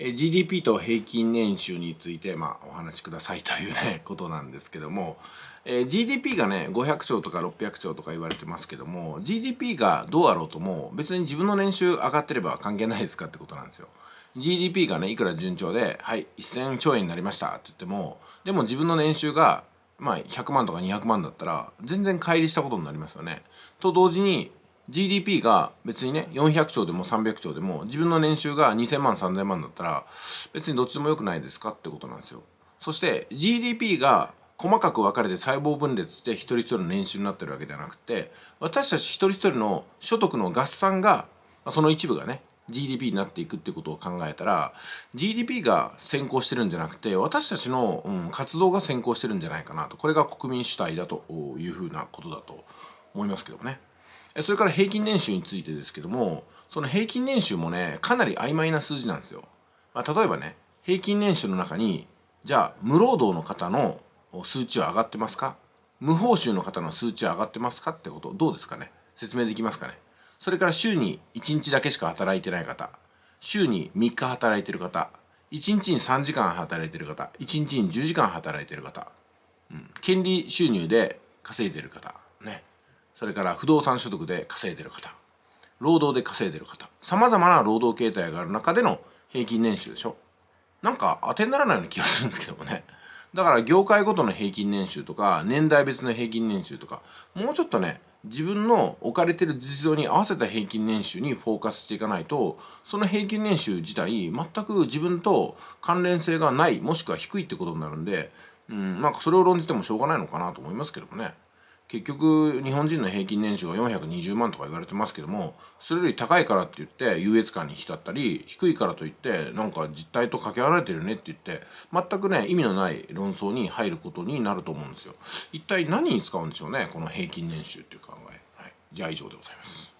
GDP と平均年収について、まあ、お話しくださいというね ことなんですけども、えー、GDP がね500兆とか600兆とか言われてますけども GDP がどうあろうとも別に自分の年収上がってれば関係ないですかってことなんですよ。GDP がねいくら順調で「はい1000兆円になりました」って言ってもでも自分の年収がまあ100万とか200万だったら全然乖離したことになりますよね。と同時に GDP が別にね400兆でも300兆でも自分の年収が2000万3000万だったら別にどっちでもよくないですかってことなんですよそして GDP が細かく分かれて細胞分裂して一人一人の年収になってるわけじゃなくて私たち一人一人の所得の合算がその一部がね GDP になっていくってことを考えたら GDP が先行してるんじゃなくて私たちの、うん、活動が先行してるんじゃないかなとこれが国民主体だというふうなことだと思いますけどもね。それから平均年収についてですけどもその平均年収もねかなり曖昧な数字なんですよ、まあ、例えばね平均年収の中にじゃあ無労働の方の数値は上がってますか無報酬の方の数値は上がってますかってことどうですかね説明できますかねそれから週に1日だけしか働いてない方週に3日働いてる方1日に3時間働いてる方1日に10時間働いてる方、うん、権利収入で稼いでる方ねそれから不動産所得で稼いでる方労働で稼いでる方さまざまな労働形態がある中での平均年収でしょなんか当てにならないような気がするんですけどもねだから業界ごとの平均年収とか年代別の平均年収とかもうちょっとね自分の置かれてる実情に合わせた平均年収にフォーカスしていかないとその平均年収自体全く自分と関連性がないもしくは低いってことになるんで、うん、なんかそれを論じてもしょうがないのかなと思いますけどもね。結局日本人の平均年収は420万とか言われてますけどもそれより高いからって言って優越感に浸ったり低いからといってなんか実態と掛け合われてるねって言って全くね意味のない論争に入ることになると思うんですよ一体何に使うんでしょうねこの平均年収っていう考え、はい、じゃあ以上でございます